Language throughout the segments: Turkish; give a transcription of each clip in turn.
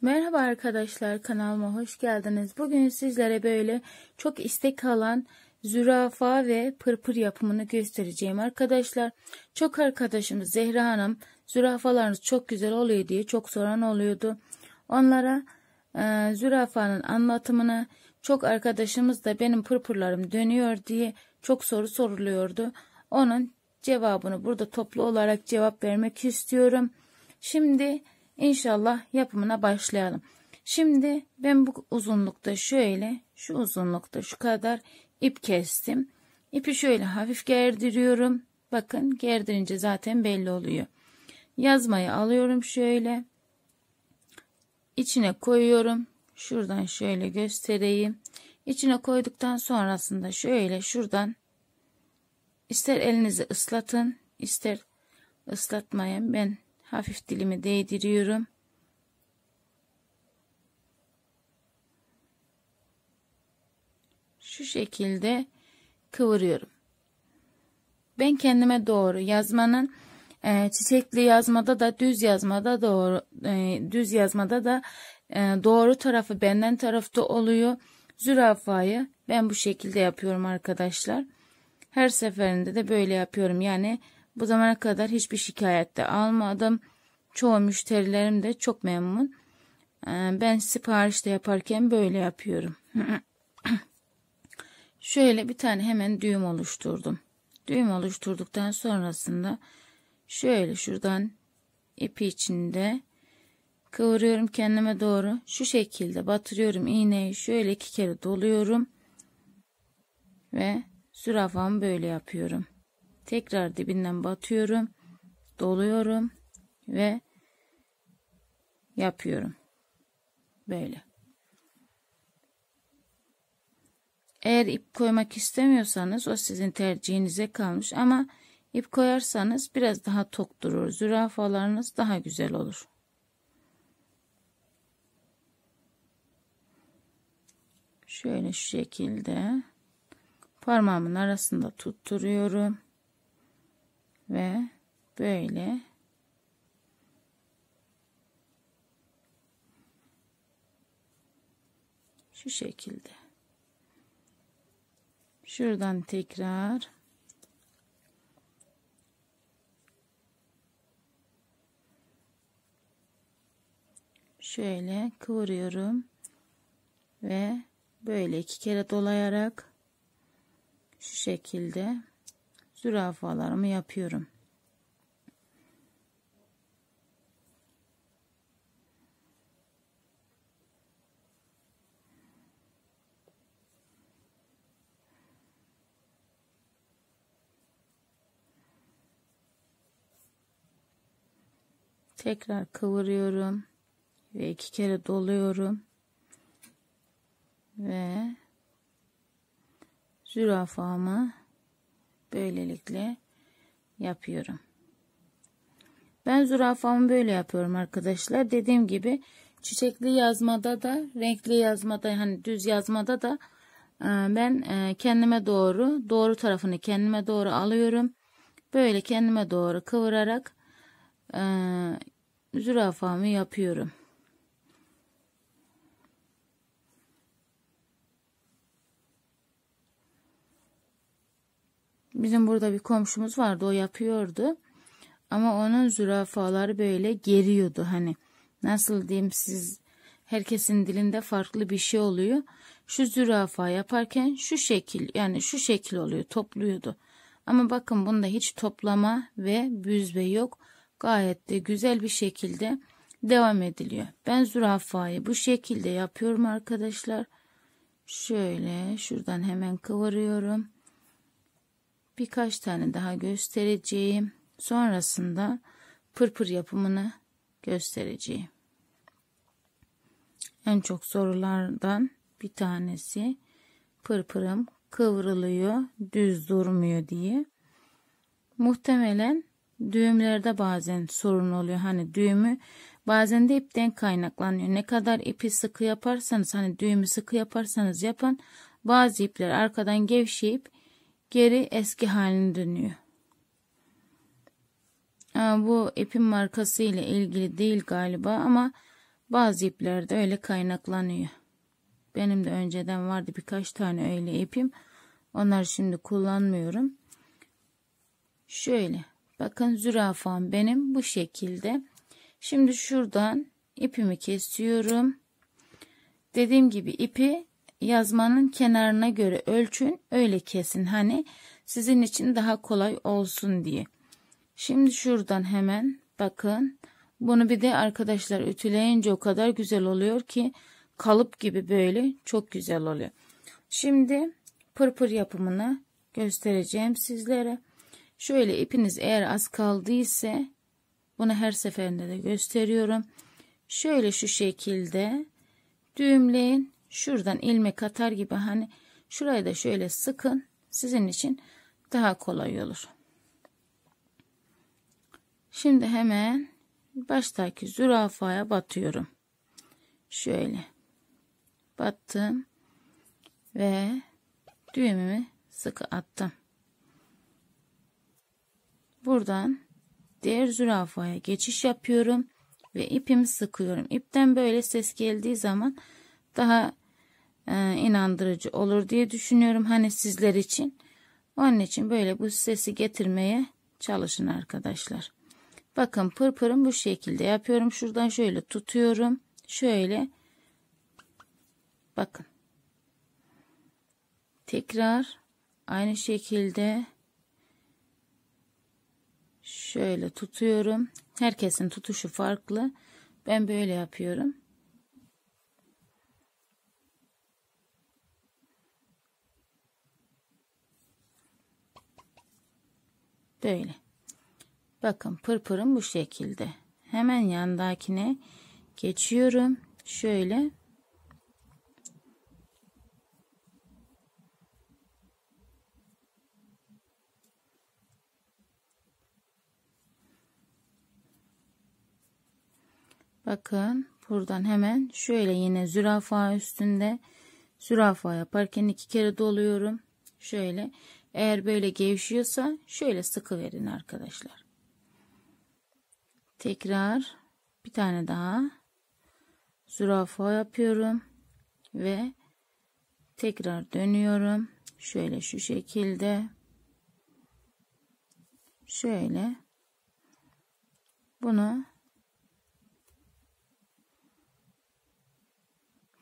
Merhaba arkadaşlar kanalıma hoş geldiniz. Bugün sizlere böyle çok istek alan zürafa ve pırpır yapımını göstereceğim arkadaşlar. Çok arkadaşımız Zehra Hanım zürafalarınız çok güzel oluyor diye çok soran oluyordu. Onlara e, zürafanın anlatımını çok arkadaşımız da benim pırpırlarım dönüyor diye çok soru soruluyordu. Onun cevabını burada toplu olarak cevap vermek istiyorum. Şimdi İnşallah yapımına başlayalım. Şimdi ben bu uzunlukta şöyle şu uzunlukta şu kadar ip kestim. İpi şöyle hafif gerdiriyorum. Bakın gerdirince zaten belli oluyor. Yazmayı alıyorum şöyle. İçine koyuyorum. Şuradan şöyle göstereyim. İçine koyduktan sonrasında şöyle şuradan ister elinizi ıslatın ister ıslatmayın. Ben hafif dilimi değdiriyorum. Şu şekilde kıvırıyorum. Ben kendime doğru yazmanın e, çiçekli yazmada da düz yazmada doğru e, düz yazmada da e, doğru tarafı benden tarafta oluyor. Zürafayı ben bu şekilde yapıyorum arkadaşlar. Her seferinde de böyle yapıyorum. Yani bu zamana kadar hiçbir şikayet de almadım. Çoğu müşterilerim de çok memnun. Ee, ben siparişte yaparken böyle yapıyorum. şöyle bir tane hemen düğüm oluşturdum. Düğüm oluşturduktan sonrasında şöyle şuradan ipi içinde kıvırıyorum kendime doğru. Şu şekilde batırıyorum iğneyi. Şöyle iki kere doluyorum ve sürafamı böyle yapıyorum. Tekrar dibinden batıyorum. Doluyorum ve yapıyorum. Böyle. Eğer ip koymak istemiyorsanız o sizin tercihinize kalmış ama ip koyarsanız biraz daha tok durur. Zürafalarınız daha güzel olur. Şöyle şu şekilde parmağımın arasında tutturuyorum ve böyle şu şekilde şuradan tekrar şöyle kıvırıyorum ve böyle iki kere dolayarak şu şekilde zürafalarımı yapıyorum. Tekrar kıvırıyorum ve iki kere doluyorum ve zürafamı böylelikle yapıyorum. Ben zürafamı böyle yapıyorum arkadaşlar. Dediğim gibi çiçekli yazmada da renkli yazmada hani düz yazmada da e, ben e, kendime doğru doğru tarafını kendime doğru alıyorum. Böyle kendime doğru kıvırarak e, zürafamı yapıyorum. Bizim burada bir komşumuz vardı o yapıyordu. Ama onun zürafaları böyle geriyordu hani. Nasıl diyeyim siz herkesin dilinde farklı bir şey oluyor. Şu zürafa yaparken şu şekil yani şu şekil oluyor topluyordu. Ama bakın bunda hiç toplama ve büzme yok. Gayet de güzel bir şekilde devam ediliyor. Ben zürafayı bu şekilde yapıyorum arkadaşlar. Şöyle şuradan hemen kıvırıyorum birkaç tane daha göstereceğim. Sonrasında pırpır yapımını göstereceğim. En çok sorulardan bir tanesi pırpırım kıvrılıyor, düz durmuyor diye. Muhtemelen düğümlerde bazen sorun oluyor. Hani düğümü bazen de ipten kaynaklanıyor. Ne kadar ipi sıkı yaparsanız hani düğümü sıkı yaparsanız yapın bazı ipler arkadan gevşeyip geri eski haline dönüyor. Ee, bu ipin markası ile ilgili değil galiba ama bazı iplerde öyle kaynaklanıyor. Benim de önceden vardı birkaç tane öyle ipim. Onları şimdi kullanmıyorum. Şöyle bakın zürafam benim bu şekilde. Şimdi şuradan ipimi kesiyorum. Dediğim gibi ipi yazmanın kenarına göre ölçün öyle kesin hani sizin için daha kolay olsun diye. Şimdi şuradan hemen bakın bunu bir de arkadaşlar ütüleyince o kadar güzel oluyor ki kalıp gibi böyle çok güzel oluyor. Şimdi pırpır yapımını göstereceğim sizlere. Şöyle ipiniz eğer az kaldıysa bunu her seferinde de gösteriyorum. Şöyle şu şekilde düğümleyin şuradan ilmek atar gibi hani şurayı da şöyle sıkın sizin için daha kolay olur. Şimdi hemen baştaki zürafaya batıyorum. Şöyle battım ve düğümümü sıkı attım. Buradan diğer zürafaya geçiş yapıyorum ve ipimi sıkıyorum. İpten böyle ses geldiği zaman daha e, inandırıcı olur diye düşünüyorum. Hani sizler için. Onun için böyle bu sesi getirmeye çalışın arkadaşlar. Bakın pırpırım bu şekilde yapıyorum. Şuradan şöyle tutuyorum. Şöyle. Bakın. Tekrar aynı şekilde şöyle tutuyorum. Herkesin tutuşu farklı. Ben böyle yapıyorum. Böyle. Bakın pırpırım bu şekilde. Hemen yandakine geçiyorum. Şöyle. Bakın buradan hemen şöyle yine zürafa üstünde zürafa yaparken iki kere doluyorum. Şöyle eğer böyle gevşiyorsa şöyle sıkı verin arkadaşlar. Tekrar bir tane daha zürafa yapıyorum ve tekrar dönüyorum. Şöyle şu şekilde şöyle bunu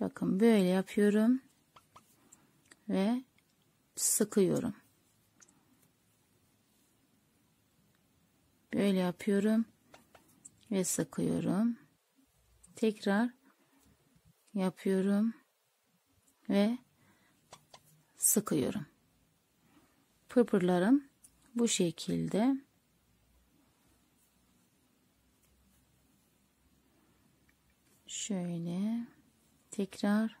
bakın böyle yapıyorum ve sıkıyorum. Böyle yapıyorum ve sıkıyorum. Tekrar yapıyorum ve sıkıyorum. Pırpırlarım bu şekilde. Şöyle tekrar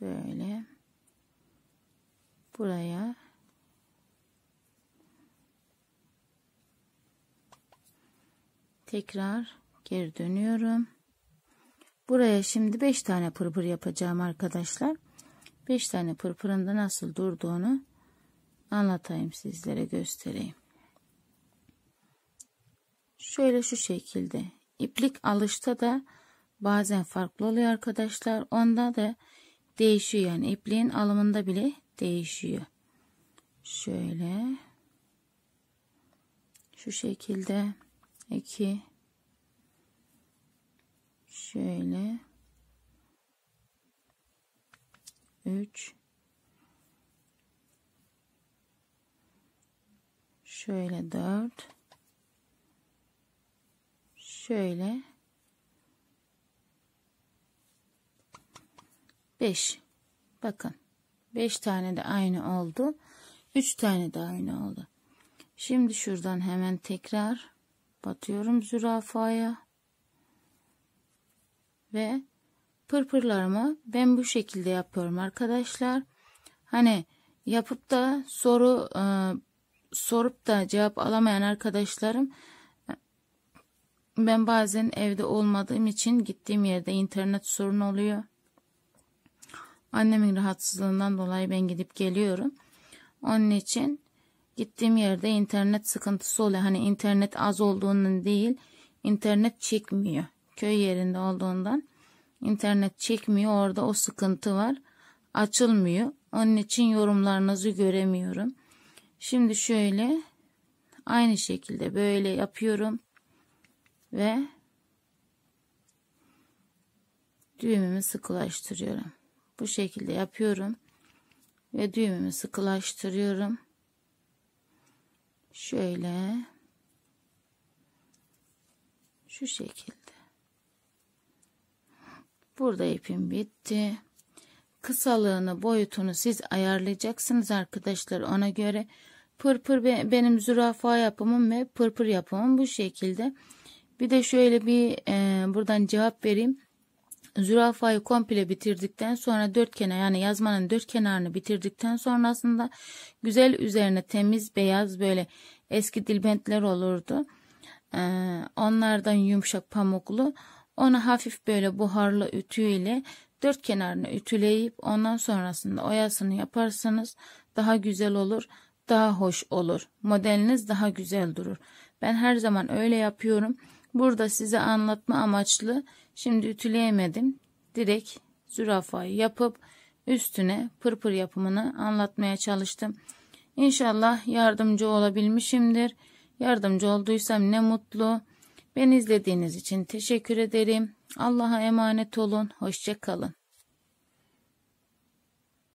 böyle buraya Tekrar geri dönüyorum. Buraya şimdi 5 tane pırpır yapacağım arkadaşlar. 5 tane pırpırın da nasıl durduğunu anlatayım sizlere göstereyim. Şöyle şu şekilde. İplik alışta da bazen farklı oluyor arkadaşlar. Onda da değişiyor yani ipliğin alımında bile değişiyor. Şöyle şu şekilde 2 şöyle 3 şöyle 4 şöyle 5 bakın 5 tane de aynı oldu 3 tane de aynı oldu şimdi şuradan hemen tekrar batıyorum zürafaya ve pırpırlarımı ben bu şekilde yapıyorum arkadaşlar. Hani yapıp da soru e, sorup da cevap alamayan arkadaşlarım ben bazen evde olmadığım için gittiğim yerde internet sorun oluyor. Annemin rahatsızlığından dolayı ben gidip geliyorum. Onun için Gittiğim yerde internet sıkıntısı oluyor. Hani internet az olduğundan değil, internet çekmiyor. Köy yerinde olduğundan internet çekmiyor. Orada o sıkıntı var. Açılmıyor. Onun için yorumlarınızı göremiyorum. Şimdi şöyle aynı şekilde böyle yapıyorum ve düğümümü sıkılaştırıyorum. Bu şekilde yapıyorum ve düğümümü sıkılaştırıyorum şöyle şu şekilde burada ipim bitti kısalığını boyutunu siz ayarlayacaksınız arkadaşlar ona göre pırpır benim zürafa yapımım ve pırpır yapımım bu şekilde bir de şöyle bir e, buradan cevap vereyim zürafayı komple bitirdikten sonra dört kenar yani yazmanın dört kenarını bitirdikten sonrasında güzel üzerine temiz beyaz böyle eski dilbentler olurdu. Ee, onlardan yumuşak pamuklu onu hafif böyle buharlı ütüyle dört kenarını ütüleyip ondan sonrasında oyasını yaparsanız daha güzel olur, daha hoş olur. Modeliniz daha güzel durur. Ben her zaman öyle yapıyorum. Burada size anlatma amaçlı şimdi ütüleyemedim. Direkt zürafayı yapıp üstüne pırpır yapımını anlatmaya çalıştım. İnşallah yardımcı olabilmişimdir. Yardımcı olduysam ne mutlu. Beni izlediğiniz için teşekkür ederim. Allah'a emanet olun. Hoşçakalın.